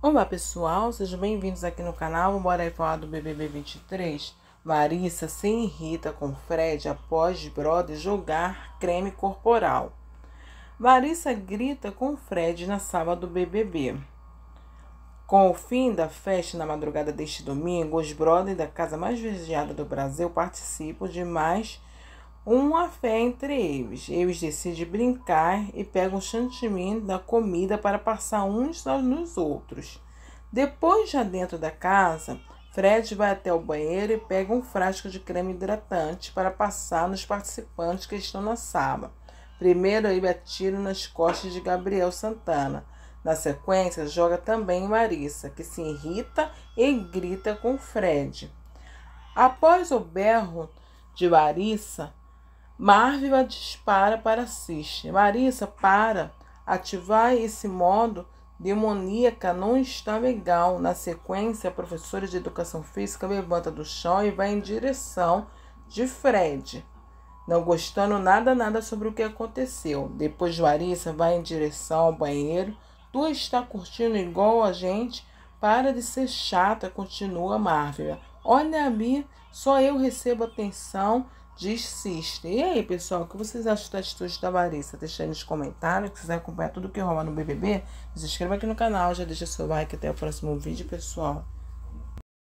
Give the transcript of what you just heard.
Olá pessoal, sejam bem-vindos aqui no canal. Vamos Bora aí falar do BBB 23. Marissa se irrita com Fred após brother jogar creme corporal. Marissa grita com Fred na sala do BBB. Com o fim da festa na madrugada deste domingo, os brothers da casa mais vigiada do Brasil participam de mais uma fé entre eles. Eles decidem brincar e pegam chantimin da comida para passar uns nos outros. Depois, já dentro da casa, Fred vai até o banheiro e pega um frasco de creme hidratante para passar nos participantes que estão na sala. Primeiro, ele atira nas costas de Gabriel Santana. Na sequência, joga também Marissa, que se irrita e grita com Fred. Após o berro de Marissa, a dispara para assistir. Marissa, para. Ativar esse modo demoníaca não está legal. Na sequência, a professora de educação física levanta do chão e vai em direção de Fred, não gostando nada nada sobre o que aconteceu. Depois Marissa vai em direção ao banheiro. Tu está curtindo igual a gente? Para de ser chata, continua Marvel. Olha a Bia, só eu recebo atenção, diz Sister. E aí, pessoal, o que vocês acham da atitude da Larissa? Deixa aí nos comentários. Se quiser acompanhar tudo que rola no BBB, se inscreva aqui no canal. Já deixa seu like. Até o próximo vídeo, pessoal.